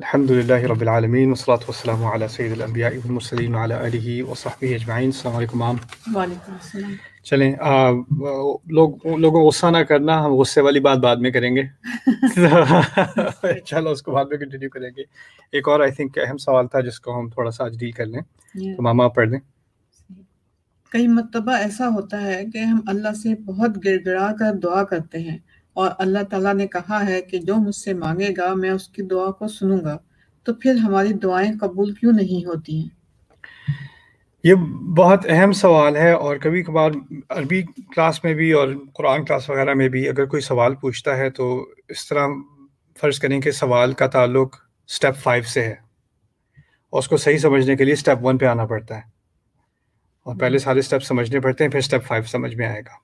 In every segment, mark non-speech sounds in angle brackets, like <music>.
الحمد لله رب العالمين والصلاة والسلام على سيد الأنبياء والمرسلين وعلى آله وصحبه أجمعين السلام عليكم आम वालेकुम अस्सलाम चलें लोग लोगों गुस्सा ना करना हम गुस्से वाली बात बाद में करेंगे चलो उसको बाद में कंटिन्यू करेंगे एक और आई थिंक अहम सवाल था जिसको हम थोड़ा सा आज डील कर लें तो मामा पढ़ लें कई मरतबा ऐसा होता है कि हम अल्लाह से बहुत गिड़गिड़ा कर दुआ करते हैं और अल्लाह ताला ने कहा है कि जो मुझसे मांगेगा मैं उसकी दुआ को सुनूंगा तो फिर हमारी दुआएं कबूल क्यों नहीं होती हैं ये बहुत अहम सवाल है और कभी कभार अरबी क्लास में भी और कुरान क्लास वगैरह में भी अगर कोई सवाल पूछता है तो इस तरह फ़र्ज़ करें कि सवाल का ताल्लुक स्टेप फाइव से है और उसको सही समझने के लिए स्टेप वन पे आना पड़ता है और पहले सारे स्टेप समझने पड़ते हैं फिर स्टेप फाइव समझ में आएगा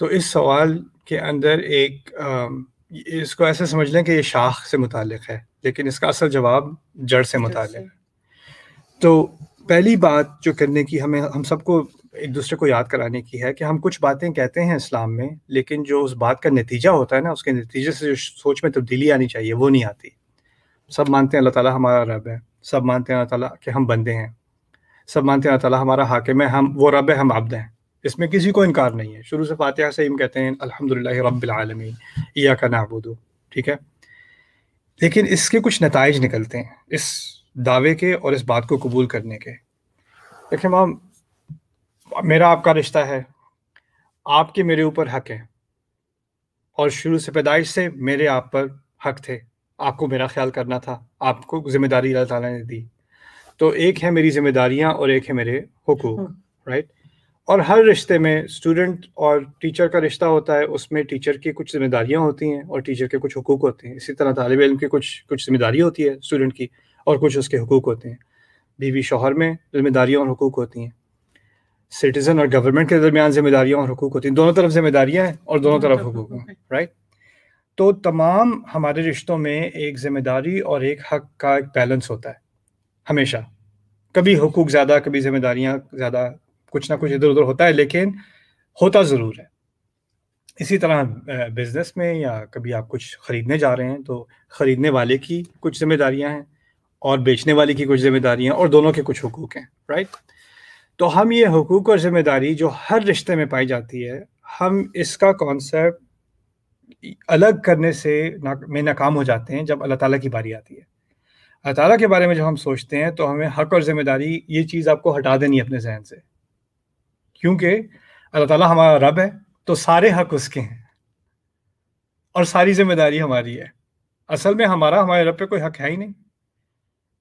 तो इस सवाल के अंदर एक इसको ऐसे समझ लें कि ये शाख से मुतक है लेकिन इसका असल जवाब जड़ से मुतल है तो पहली बात जो करने की हमें हम सबको एक दूसरे को याद कराने की है कि हम कुछ बातें कहते हैं इस्लाम में लेकिन जो उस बात का नतीजा होता है ना उसके नतीजे से जो सोच में तब्दीली आनी चाहिए वो नहीं आती सब मानते हैं अल्लाह ताला हमारा रब है सब मानते हैं अल्लाह ताला कि हम बंदे हैं सब मानते हैं अल्लाह ताला हमारा हाकिम है हम वो रब है हम आबद हैं इसमें किसी को इनकार नहीं है शुरू से फातिहा से हम कहते हैं अलहमदिल्ला रबालमीन या का नाबुदो ठीक है लेकिन इसके कुछ नतज निकलते हैं इस दावे के और इस बात को कबूल करने के देखिए माम मेरा आपका रिश्ता है आपके मेरे ऊपर हक हैं और शुरू से पैदाइश से मेरे आप पर हक थे आपको मेरा ख्याल करना था आपको जिम्मेदारी अल्लाह ताला ने दी तो एक है मेरी जिम्मेदारियां और एक है मेरे हुकूक राइट हम्म। और हर रिश्ते में स्टूडेंट और टीचर का रिश्ता होता है उसमें टीचर की कुछ जिम्मेदारियाँ होती हैं और टीचर के कुछ हकूक होते हैं इसी तरह तालब इम की कुछ कुछ जिम्मेदारी होती है स्टूडेंट की और कुछ उसके हकूक होते हैं बीवी शोहर में जिम्मेदारियाँ और हकूक होती हैं सिटीज़न और गवर्नमेंट के दरमियान जिम्मेदारियाँ और हकूक होती हैं दोनों तरफ जिम्मेदारियाँ हैं और दोनों तरफ हकूक हैं राइट तो तमाम हमारे रिश्तों में एक जिम्मेदारी और एक हक का एक बैलेंस होता है हमेशा कभी हकूक ज़्यादा कभी जिम्मेदारियाँ ज़्यादा कुछ ना कुछ इधर उधर होता है लेकिन होता ज़रूर है इसी तरह बिजनेस में या कभी आप कुछ ख़रीदने जा रहे हैं तो ख़रीदने वाले की कुछ जिम्मेदारियां हैं और बेचने वाले की कुछ जिम्मेदारियां और दोनों के कुछ हकूक़ हैं राइट तो हम ये हकूक़ और ज़िम्मेदारी जो हर रिश्ते में पाई जाती है हम इसका कॉन्सेप्ट अलग करने से ना, में नाकाम हो जाते हैं जब अल्लाह ताला की बारी आती है अल्लाह ताला के बारे में जब हम सोचते हैं तो हमें हक और ज़िम्मेदारी ये चीज़ आपको हटा देनी है अपने जहन से क्योंकि अल्लाह ताला हमारा रब है तो सारे हक उसके हैं और सारी जिम्मेदारी हमारी है असल में हमारा हमारे रब पे कोई हक है ही नहीं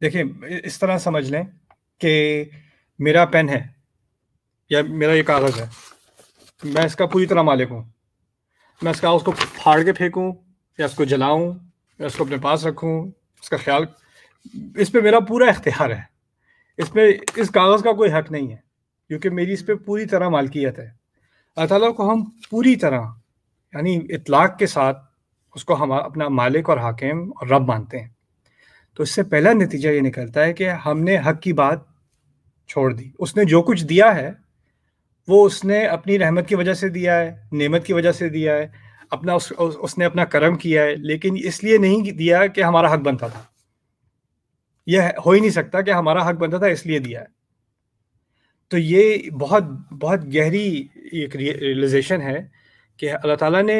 देखिए इस तरह समझ लें कि मेरा पेन है या मेरा ये कागज़ है मैं इसका पूरी तरह मालिक हूँ मैं इसका उसको फाड़ के फेंकूँ या उसको जलाऊँ या उसको अपने पास रखूँ उसका ख्याल इस पर मेरा पूरा इख्तियार है इस इस कागज़ का कोई हक नहीं है क्योंकि मेरी इस पर हम्म। पूरी तरह मालकियत है अल्लाह को हम पूरी तरह यानी इतलाक़ के साथ उसको हम अपना मालिक और हाकिम और रब मानते हैं तो इससे पहला नतीजा ये निकलता है कि हमने हक की बात छोड़ दी उसने जो कुछ दिया है वो उसने अपनी रहमत की वजह से दिया है नेमत की वजह से दिया है अपना उस, उस, उसने अपना कर्म किया है लेकिन इसलिए नहीं दिया कि हमारा हक बनता था यह हो ही नहीं सकता कि हमारा हक बनता था इसलिए दिया है तो ये बहुत बहुत गहरी एक रियलाइजेशन है कि अल्लाह ताला ने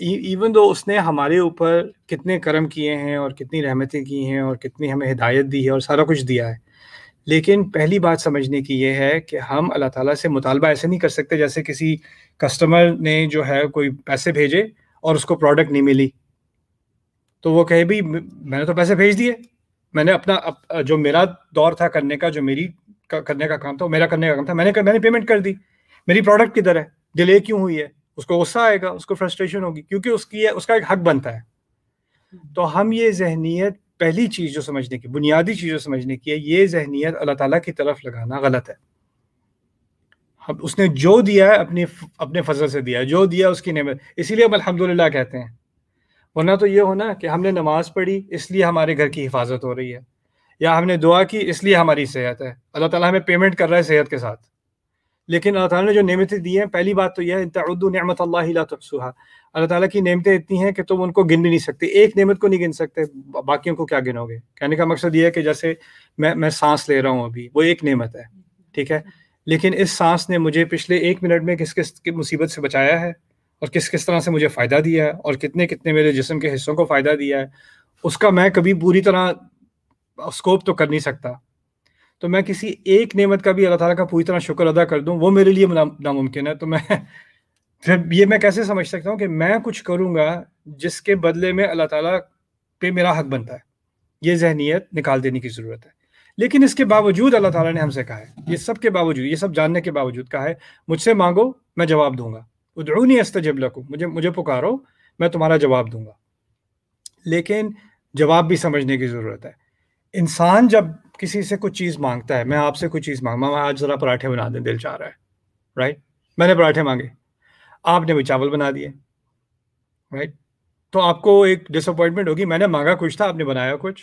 इवन e, दो उसने हमारे ऊपर कितने कर्म किए हैं और कितनी रहमतें की हैं और कितनी हमें हिदायत दी है और सारा कुछ दिया है लेकिन पहली बात समझने की ये है कि हम अल्लाह ताला से मुतालबा ऐसे नहीं कर सकते जैसे किसी कस्टमर ने जो है कोई पैसे भेजे और उसको प्रोडक्ट नहीं मिली तो वो कहे भी मैंने तो पैसे भेज दिए मैंने अपना अप, जो मेरा दौर था करने का जो मेरी का करने का काम था मेरा करने का काम था मैंने कर, मैंने पेमेंट कर दी मेरी प्रोडक्ट किधर है डिले क्यों हुई है उसको गुस्सा आएगा उसको फ्रस्ट्रेशन होगी क्योंकि उसकी उसका एक हक बनता है तो हम ये जहनीत पहली चीज़ जो समझने की बुनियादी चीज़ जो समझने की है ये जहनीत अल्लाह ताला की तरफ लगाना गलत है हम उसने जो दिया है अपने अपने फजल से दिया है जो दिया उसकी नमत इसीलिए हम अल्हम्दुलिल्लाह कहते हैं वरना तो ये होना कि हमने नमाज़ पढ़ी इसलिए हमारे घर की हिफाजत हो रही है या हमने दुआ की इसलिए हमारी सेहत है अल्लाह ताला हमें पेमेंट कर रहा है सेहत के साथ लेकिन अल्लाह ताला ने जो नेमतें दी हैं पहली बात तो यह है तउद्दू नमत अल्लाहसूहा अल्लाह ताला की नेमतें इतनी हैं कि तुम उनको गिन भी नहीं सकते एक नेमत को नहीं गिन सकते बाकियों को क्या गिनोगे कहने का मकसद यह है कि जैसे मैं मैं सांस ले रहा हूँ अभी वो एक नेमत है ठीक है लेकिन इस सांस ने मुझे पिछले एक मिनट में किस किस मुसीबत से बचाया है और किस किस तरह से मुझे फ़ायदा दिया है और कितने कितने मेरे जिसम के हिस्सों को फ़ायदा दिया है उसका मैं कभी पूरी तरह स्कोप तो कर नहीं सकता तो मैं किसी एक नेमत का भी अल्लाह ताला का पूरी तरह शुक्र अदा कर दूं वो मेरे लिए नामुमकिन है तो मैं फिर <laughs> ये मैं कैसे समझ सकता हूँ कि मैं कुछ करूँगा जिसके बदले में अल्लाह ताला पे मेरा हक बनता है ये जहनीत निकाल देने की ज़रूरत है लेकिन इसके बावजूद अल्लाह ताला ने हमसे कहा है ये सब के बावजूद ये सब जानने के बावजूद कहा है मुझसे मांगो मैं जवाब दूंगा उदरूनी जब लको मुझे मुझे पुकारो मैं तुम्हारा जवाब दूंगा लेकिन जवाब भी समझने की ज़रूरत है इंसान जब किसी से कुछ चीज़ मांगता है मैं आपसे कुछ चीज़ मांग मामा आज ज़रा पराठे बना दें दिल चाह रहा है राइट मैंने पराठे मांगे आपने भी चावल बना दिए राइट तो आपको एक डिसअपॉइंटमेंट होगी मैंने मांगा कुछ था आपने बनाया कुछ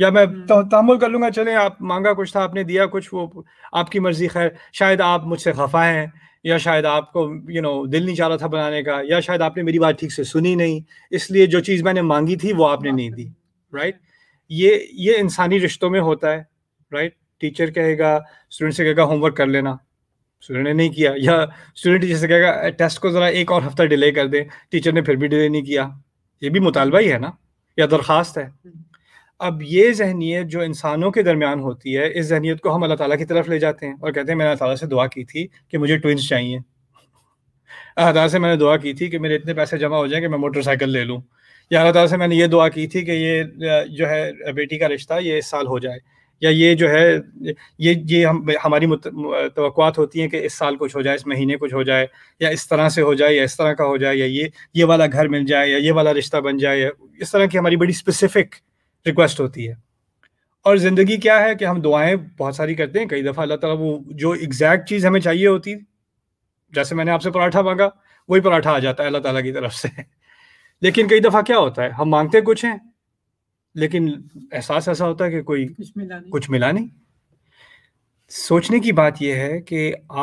या मैं हम्म। तामुल कर लूँगा चले आप मांगा कुछ था आपने दिया कुछ वो आपकी मर्जी खैर शायद आप मुझसे खफा हैं या शायद आपको यू you नो know, दिल नहीं चाह रहा था बनाने का या शायद आपने मेरी बात ठीक से सुनी नहीं इसलिए जो चीज़ मैंने मांगी थी वो आपने नहीं दी राइट right? ये ये इंसानी रिश्तों में होता है राइट टीचर कहेगा स्टूडेंट से कहेगा होमवर्क कर लेना स्टूडेंट ने नहीं किया या स्टूडेंट टीचर से कहेगा टेस्ट को ज़रा एक और हफ्ता डिले कर दे टीचर ने फिर भी डिले नहीं किया ये भी मुतालबा ही है ना या दरख्वास्त है अब ये जहनीत जो इंसानों के दरमियान होती है इस जहनीत को हम अल्लाह ताला की तरफ ले जाते हैं और कहते हैं मैंने अल्लाह ताला से दुआ की थी कि मुझे ट्विंस चाहिए अल्लाह से मैंने दुआ की थी कि मेरे इतने पैसे जमा हो जाए कि मैं मोटरसाइकिल ले लूँ या अल्लाह ताला से मैंने ये दुआ की थी कि ये जो है बेटी का रिश्ता ये इस साल हो जाए या ये जो है ये ये हम हमारी तो होती हैं कि इस साल कुछ हो जाए इस महीने कुछ हो जाए या इस तरह से हो जाए या इस तरह का हो जाए या ये ये वाला घर मिल जाए या ये वाला रिश्ता बन जाए इस तरह की हमारी बड़ी स्पेसिफिक रिक्वेस्ट होती है और ज़िंदगी क्या है कि हम दुआएं बहुत सारी करते हैं कई दफ़ा अल्लाह ताला वो जो एग्जैक्ट चीज़ हमें चाहिए होती जैसे मैंने आपसे पराठा मांगा वही पराठा आ जाता है अल्लाह ताला की तरफ से लेकिन कई दफा क्या होता है हम मांगते कुछ हैं लेकिन एहसास ऐसा होता है कि कोई कुछ मिला नहीं कुछ मिला नहीं सोचने की बात यह है कि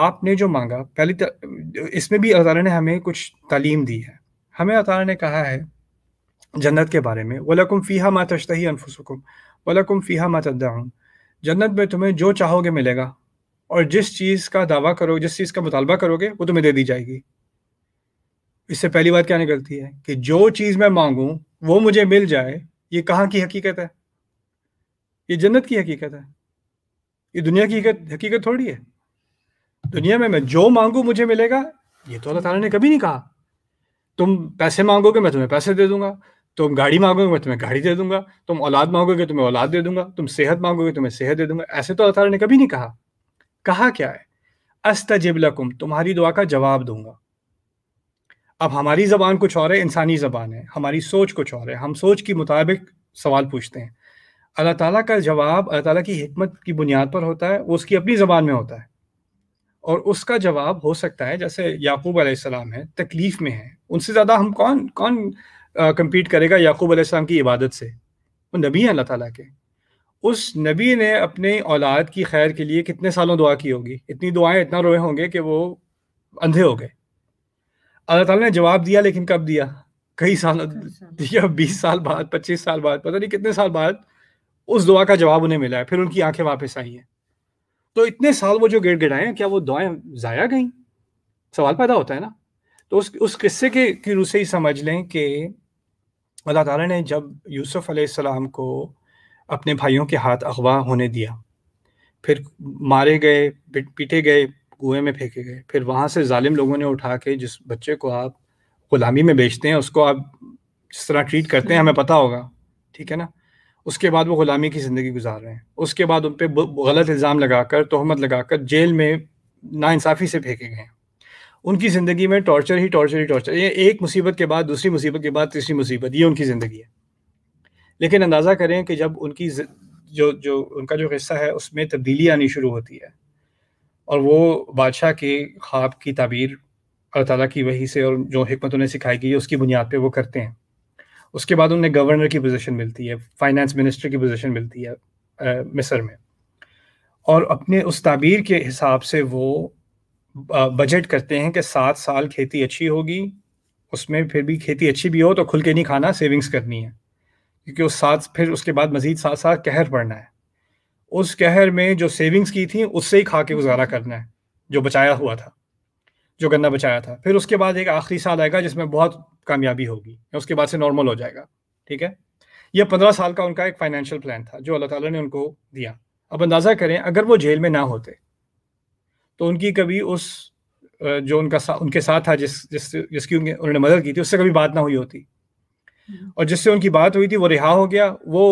आपने जो मांगा पहली इसमें भी अल्लाह ने हमें कुछ तालीम दी है हमें अल्लाह ने कहा है जन्नत के बारे में वलकुम फ़ीहा मा तश्तही अनफुसुकुम वलकुम फ़ीहा मा तदाउन जन्नत में तुम्हें जो चाहोगे मिलेगा और जिस चीज़ का दावा करोगे जिस चीज़ का मुतालबा करोगे वो तुम्हें दे दी जाएगी इससे पहली बात क्या निकलती है कि जो चीज मैं मांगू वो मुझे मिल जाए ये कहाँ की हकीकत है ये जन्नत की हकीकत है ये दुनिया की हकीकत थोड़ी है दुनिया में मैं जो मांगू मुझे मिलेगा ये तो अल्लाह ताला ने कभी नहीं कहा तुम पैसे मांगोगे मैं तुम्हें पैसे दे दूंगा तुम गाड़ी मांगोगे मैं तुम्हें गाड़ी दे दूंगा तुम औलाद मांगोगे तुम्हें औलाद दे दूंगा तुम सेहत मांगोगे तुम्हें सेहत दे दूंगा ऐसे तो अल्लाह ने कभी नहीं कहा कहा क्या है अस्तजिब लकुम तुम्हारी दुआ का जवाब दूंगा अब हमारी ज़बान कुछ और है इंसानी ज़बान है हमारी सोच कुछ और है हम सोच के मुताबिक सवाल पूछते हैं अल्लाह ताला का जवाब अल्लाह ताला की हमत की बुनियाद पर होता है वो उसकी अपनी ज़बान में होता है और उसका जवाब हो सकता है जैसे याकूब अलैहिस्सलाम है तकलीफ़ में है उनसे ज़्यादा हम कौन कौन कम्पीट करेगा याकूब अलैहिस्सलाम की इबादत से वो नबी हैं अल्लाह ताला के उस नबी ने अपने औलाद की खैर के लिए कितने सालों दुआ की होगी इतनी दुआएं इतना रोए होंगे कि वो अंधे हो गए अल्लाह ताला ने जवाब दिया लेकिन कब दिया कई साल दिया बीस साल बाद पच्चीस साल बाद पता नहीं कितने साल बाद उस दुआ का जवाब उन्हें मिला है फिर उनकी आंखें वापस आई हैं तो इतने साल वो जो गिड़ गिड़ाए हैं क्या वो दुआएं ज़ाया गई सवाल पैदा होता है ना तो उस उस किस्से के की रूह से ही समझ लें कि अल्लाह ताला ने जब यूसुफ अलैहिस्सलाम को अपने भाइयों के हाथ अगवा होने दिया फिर मारे गए पीटे गए कुएं में फेंके गए फिर वहाँ से जालिम लोगों ने उठा के जिस बच्चे को आप गुलामी में बेचते हैं उसको आप जिस तरह ट्रीट करते हैं हमें पता होगा ठीक है ना उसके बाद वो ग़ुलामी की ज़िंदगी गुजार रहे हैं उसके बाद उन पर गलत इल्ज़ाम लगाकर तहमत लगाकर जेल में नाानसाफ़ी से फेंके गए हैं उनकी ज़िंदगी में टॉर्चर ही टॉर्चर ही टॉर्चर ये एक मुसीबत के बाद दूसरी मुसीबत के बाद तीसरी मुसीबत ये उनकी ज़िंदगी है लेकिन अंदाज़ा करें कि जब उनकी जो जो उनका जो हिस्सा है उसमें तब्दीली आनी शुरू होती है और वो बादशाह के ख्वाब की ताबीर अल्लाह ताला की वही से और जो हमत उन्हें सिखाई गई है उसकी बुनियाद पे वो करते हैं उसके बाद उन्हें गवर्नर की पोजीशन मिलती है फाइनेंस मिनिस्टर की पोजीशन मिलती है आ, मिस्र में और अपने उस ताबीर के हिसाब से वो बजट करते हैं कि सात साल खेती अच्छी होगी उसमें फिर भी खेती अच्छी भी हो तो खुल के नहीं खाना सेविंग्स करनी है क्योंकि उस सात फिर उसके बाद मज़ीद सात साल कहर पड़ना है उस कहर में जो सेविंग्स की थी उससे ही खा के गुजारा करना है जो बचाया हुआ था जो गन्ना बचाया था फिर उसके बाद एक आखिरी साल आएगा जिसमें बहुत कामयाबी होगी उसके बाद से नॉर्मल हो जाएगा ठीक है यह पंद्रह साल का उनका एक फाइनेंशियल प्लान था जो अल्लाह ताला ने उनको दिया अब अंदाज़ा करें अगर वो जेल में ना होते तो उनकी कभी उस जो उनका सा, उनके साथ था जिस जिस जिसकी उन्होंने मदद की थी उससे कभी बात ना हुई होती हम्म। और जिससे उनकी बात हुई थी वो रिहा हो गया वो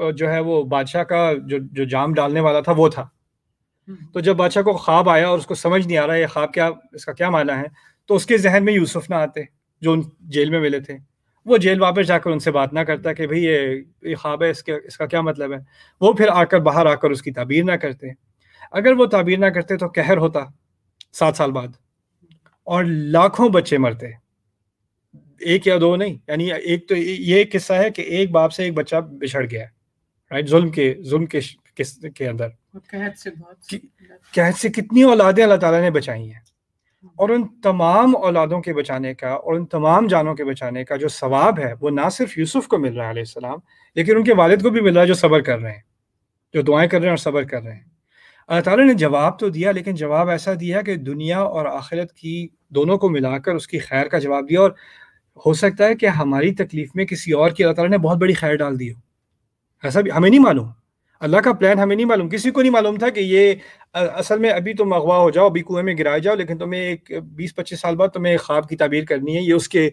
जो है वो बादशाह का जो जो जाम डालने वाला था वो था हम्म। तो जब बादशाह को ख्वाब आया और उसको समझ नहीं आ रहा ये ख्वाब क्या इसका क्या माना है तो उसके जहन में यूसुफ ना आते जो उन जेल में मिले थे वो जेल वापस जाकर उनसे बात ना करता कि भाई ये ये ख्वाब है इसके इसका क्या मतलब है वो फिर आकर बाहर आकर उसकी ताबीर ना करते अगर वो ताबीर ना करते तो कहर होता सात साल बाद और लाखों बच्चे मरते एक या दो नहीं यानी एक तो ये किस्सा है कि एक बाप से एक बच्चा बिछड़ गया है राइट जुल्म के जुल्म के के, के अंदर कैद से कहत से कितनी औलादें अल्लाह ताला ने बचाई हैं हाँ। और उन तमाम औलादों के बचाने का और उन तमाम जानों के बचाने का जो सवाब है वो ना सिर्फ यूसुफ को मिल रहा है सलाम लेकिन उनके वालिद को भी मिल रहा है जो सब्र कर रहे हैं जो दुआएं कर रहे हैं और सब्र कर रहे हैं अल्लाह ताला ने जवाब तो दिया लेकिन जवाब ऐसा दिया कि दुनिया और आखिरत की दोनों को मिलाकर उसकी खैर का जवाब दिया और हो सकता है कि हमारी तकलीफ में किसी और की अल्लाह ताला ने बहुत बड़ी खैर डाल दी हो ऐसा भी हमें नहीं मालूम अल्लाह का प्लान हमें नहीं मालूम किसी को नहीं मालूम था कि ये असल में अभी तुम तो अगवा हो जाओ अभी कुएं में गिराए जाओ लेकिन तुम्हें एक बीस पच्चीस साल बाद तुम्हें ख्वाब की तबीर करनी है ये उसके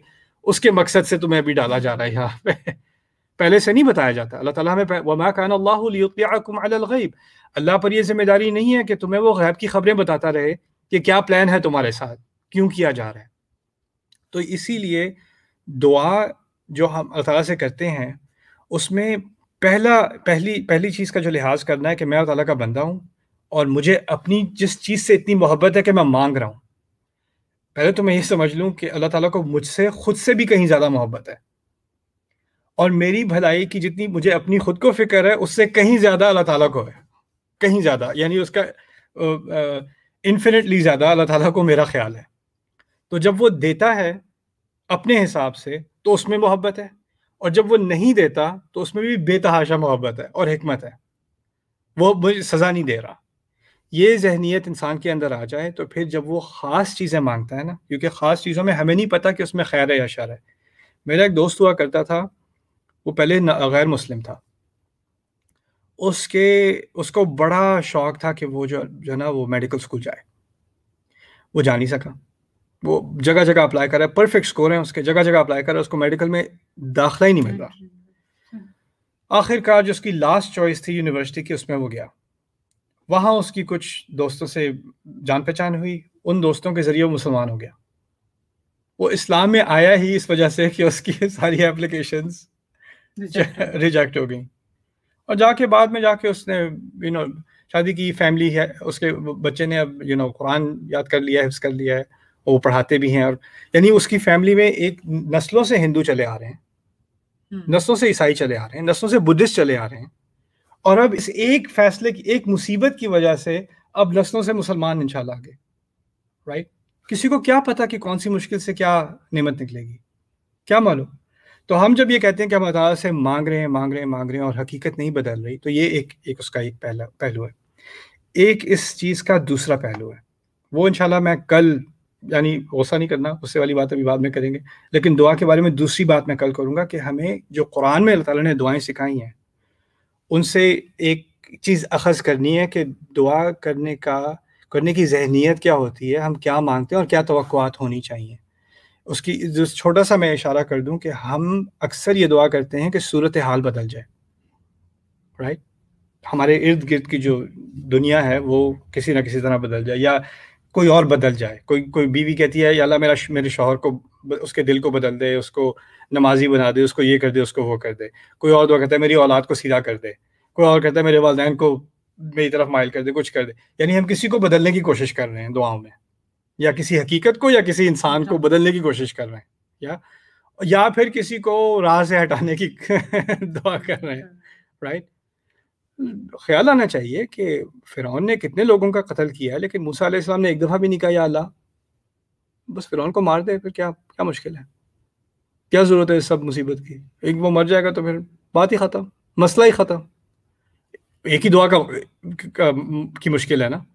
उसके मकसद से तुम्हें अभी डाला जा रहा है यहाँ पे पहले से नहीं बताया जाता अल्लाह ताला हमें वमा खान अल्लाहब अल्लाह पर यह जिम्मेदारी नहीं है कि तुम्हें वो गैब की खबरें बताता रहे कि क्या प्लान है तुम्हारे साथ क्यों किया जा रहा है तो इसीलिए दुआ जो हम अल्लाह ताला से करते हैं उसमें पहला पहली पहली चीज़ का जो लिहाज करना है कि मैं अल्लाह का बंदा हूँ और मुझे अपनी जिस चीज़ से इतनी मोहब्बत है कि मैं मांग रहा हूँ पहले तो मैं ये समझ लूँ कि अल्लाह ताला को मुझसे खुद से भी कहीं ज़्यादा मोहब्बत है और मेरी भलाई की जितनी मुझे अपनी खुद को फिक्र है उससे कहीं ज़्यादा अल्लाह ताला को है कहीं ज़्यादा यानी उसका इन्फिनिटली ज़्यादा अल्लाह ताला को मेरा ख्याल है तो जब वो देता है अपने हिसाब से तो उसमें मोहब्बत है और जब वो नहीं देता तो उसमें भी बेतहाशा मोहब्बत है और हमत है वो मुझे सज़ा नहीं दे रहा ये जहनीत इंसान के अंदर आ जाए तो फिर जब वो ख़ास चीज़ें मांगता है ना क्योंकि ख़ास चीज़ों में हमें नहीं पता कि उसमें खैर है या शर है मेरा एक दोस्त हुआ करता था वो पहले गैर मुस्लिम था उसके उसको बड़ा शौक था कि वो जो जो ना वो मेडिकल स्कूल जाए वो जा नहीं सका वो जगह जगह अप्लाई कर रहा है परफेक्ट स्कोर है उसके जगह जगह अप्लाई कर रहा है उसको मेडिकल में दाखिला ही नहीं मिल रहा हाँ हाँ आखिरकार जो उसकी लास्ट चॉइस थी यूनिवर्सिटी की उसमें वो गया वहाँ उसकी कुछ दोस्तों से जान पहचान हुई उन दोस्तों के ज़रिए वो मुसलमान हो गया वो इस्लाम में आया ही इस वजह से कि उसकी <laughs> सारी एप्लीकेशन रिजेक्ट हो गई और जाके बाद में जाके उसने यू नो शादी की फैमिली है उसके बच्चे ने अब यू नो कुरान याद कर लिया है कर लिया है वो पढ़ाते भी हैं और यानी उसकी फैमिली में एक नस्लों से हिंदू चले आ रहे हैं हम्म। नस्लों से ईसाई चले आ रहे हैं नस्लों से बुद्धिस्ट चले आ रहे हैं और अब इस एक फैसले की एक मुसीबत की वजह से अब नस्लों से मुसलमान इंशाल्लाह आगे राइट किसी को क्या पता कि कौन सी मुश्किल से क्या नमत निकलेगी क्या मालूम तो हम जब ये कहते हैं कि हम अदालत से मांग रहे हैं मांग रहे हैं मांग रहे हैं और हकीकत नहीं बदल रही तो ये एक एक उसका एक पहला पहलू है एक इस चीज़ का दूसरा पहलू है वो इंशाल्लाह मैं कल यानी गुस्सा नहीं करना गुस्से वाली बात अभी बाद में करेंगे लेकिन दुआ के बारे में दूसरी बात मैं कल करूँगा कि हमें जो कुरान में अल्लाह ताला ने दुआएं सिखाई हैं उनसे एक चीज़ अखज़ करनी है कि दुआ करने का करने की जहनीत क्या होती है हम क्या मांगते हैं और क्या तो होनी चाहिए उसकी जो छोटा सा मैं इशारा कर दूं कि हम अक्सर ये दुआ करते हैं कि सूरत हाल बदल जाए राइट हमारे इर्द गिर्द की जो दुनिया है वो किसी ना किसी तरह बदल जाए या कोई और बदल जाए कोई कोई बीवी कहती है अल्लाह मेरा मेरे शोहर को उसके दिल को बदल दे उसको नमाजी बना दे उसको ये कर दे उसको वो कर दे कोई और दुआ कहता है मेरी औलाद को सीधा कर दे कोई और कहता है मेरे वालदेन को मेरी तरफ माइल कर दे कुछ कर दे यानी हम किसी को बदलने की कोशिश कर रहे हैं दुआओं में या किसी हकीकत को या किसी इंसान को अच्छा। बदलने की कोशिश कर रहे हैं या या फिर किसी को राह से हटाने की <laughs> दुआ कर रहे हैं राइट अच्छा। ख्याल आना चाहिए कि फ़िरौन ने कितने लोगों का कत्ल किया लेकिन मूसा अलैहिस्सलाम ने एक दफ़ा भी नहीं कहा या अल्लाह बस फ़िरौन को मार दे फिर क्या क्या मुश्किल है क्या ज़रूरत है इस सब मुसीबत की एक वो मर जाएगा तो फिर बात ही ख़त्म मसला ही ख़त्म एक ही दुआ का, का की मुश्किल है ना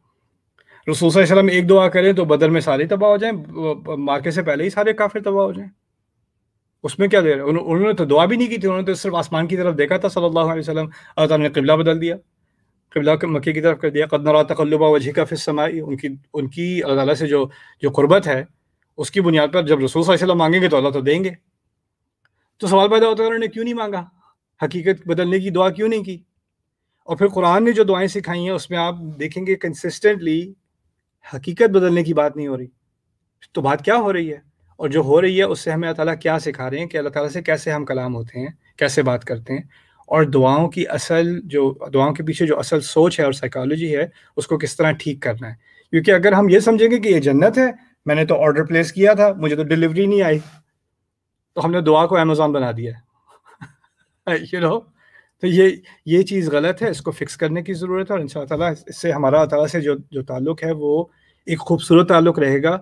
रसूल वसलम एक दुआ करें तो बदर में सारे तबाह हो जाएं मार्के से पहले ही सारे काफिर तबाह हो जाएं उसमें क्या दे रहे उन, उन्होंने तो दुआ भी नहीं की थी उन्होंने तो सिर्फ आसमान की तरफ देखा था सल्लल्लाहु अलैहि वसल्लम अल्लाह ने किबला बदल दिया किबला के मक्के की तरफ कर दिया कदनरा तकल्लुबा वजह फिस समाई उनकी उनकी अल्लाह से जो जो कुर्बत है उसकी बुनियाद पर जब रसूल वसल्लम मांगेंगे तो अल्लाह तो देंगे तो सवाल पैदा होता है उन्होंने क्यों नहीं मांगा हकीकत बदलने की दुआ क्यों नहीं की और फिर कुरान ने जो दुआएं सिखाई हैं उसमें आप देखेंगे कंसिस्टेंटली हकीकत बदलने की बात नहीं हो रही तो बात क्या हो रही है और जो हो रही है उससे हमें अल्लाह क्या सिखा रहे हैं कि अल्लाह ताला से कैसे हम कलाम होते हैं कैसे बात करते हैं और दुआओं की असल जो दुआओं के पीछे जो असल सोच है और साइकोलॉजी है उसको किस तरह ठीक करना है क्योंकि अगर हम ये समझेंगे कि ये जन्नत है मैंने तो ऑर्डर प्लेस किया था मुझे तो डिलीवरी नहीं आई तो हमने दुआ को अमेजोन बना दिया यू <laughs> नो तो ये ये चीज़ गलत है इसको फिक्स करने की ज़रूरत है और इन ताला इससे हमारा ताला से जो जो ताल्लुक़ है वो एक खूबसूरत ताल्लुक़ रहेगा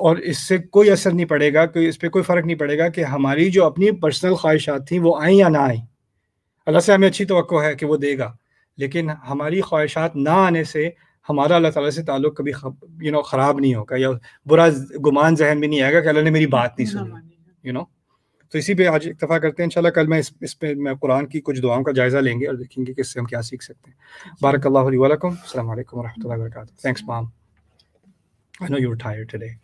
और इससे कोई असर नहीं पड़ेगा कोई इस पर कोई फ़र्क नहीं पड़ेगा कि हमारी जो अपनी पर्सनल ख्वाहिशात थी वो आएँ या ना आएँ अल्लाह से हमें अच्छी तो है कि वो देगा लेकिन हमारी ख्वाहिशात ना आने से हमारा अल्लाह ताला से ताल्लुक कभी यू नो ख़राब नहीं होगा या बुरा गुमान जहन में नहीं आएगा कि अल्लाह ने मेरी बात नहीं सुनी यू नो तो इसी पे आज इतफा करते हैं इंशाल्लाह कल मैं इस इस पे मैं कुरान की कुछ दुआओं का जायज़ा लेंगे और देखेंगे कि इससे हम क्या सीख सकते हैं बारक अल्लाम वरहमल वर्क thanks ma'am I know you were tired today.